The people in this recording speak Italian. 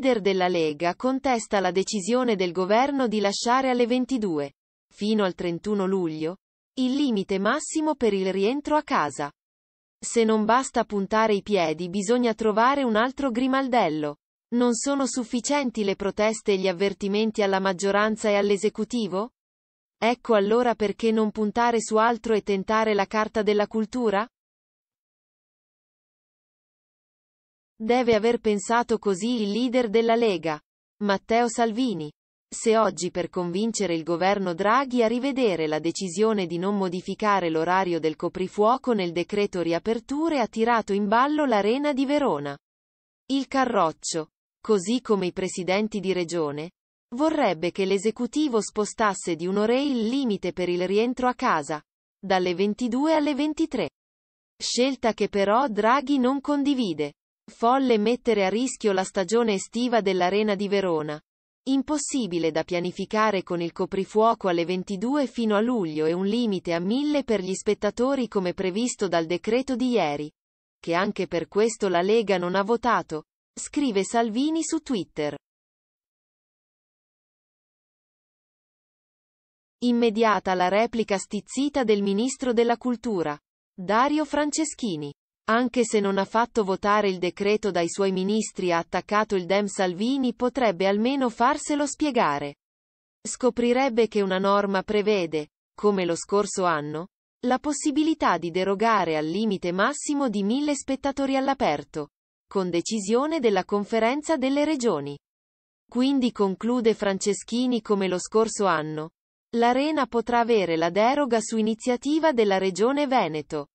leader della Lega contesta la decisione del governo di lasciare alle 22, fino al 31 luglio, il limite massimo per il rientro a casa. Se non basta puntare i piedi bisogna trovare un altro grimaldello. Non sono sufficienti le proteste e gli avvertimenti alla maggioranza e all'esecutivo? Ecco allora perché non puntare su altro e tentare la carta della cultura? Deve aver pensato così il leader della Lega, Matteo Salvini. Se oggi per convincere il governo Draghi a rivedere la decisione di non modificare l'orario del coprifuoco nel decreto riaperture ha tirato in ballo l'arena di Verona. Il Carroccio, così come i presidenti di regione, vorrebbe che l'esecutivo spostasse di un'ora il limite per il rientro a casa, dalle 22 alle 23. Scelta che però Draghi non condivide. Folle mettere a rischio la stagione estiva dell'Arena di Verona. Impossibile da pianificare con il coprifuoco alle 22 fino a luglio e un limite a 1000 per gli spettatori come previsto dal decreto di ieri. Che anche per questo la Lega non ha votato, scrive Salvini su Twitter. Immediata la replica stizzita del ministro della cultura, Dario Franceschini anche se non ha fatto votare il decreto dai suoi ministri ha attaccato il Dem Salvini potrebbe almeno farselo spiegare. Scoprirebbe che una norma prevede, come lo scorso anno, la possibilità di derogare al limite massimo di mille spettatori all'aperto, con decisione della conferenza delle regioni. Quindi conclude Franceschini come lo scorso anno, l'Arena potrà avere la deroga su iniziativa della Regione Veneto.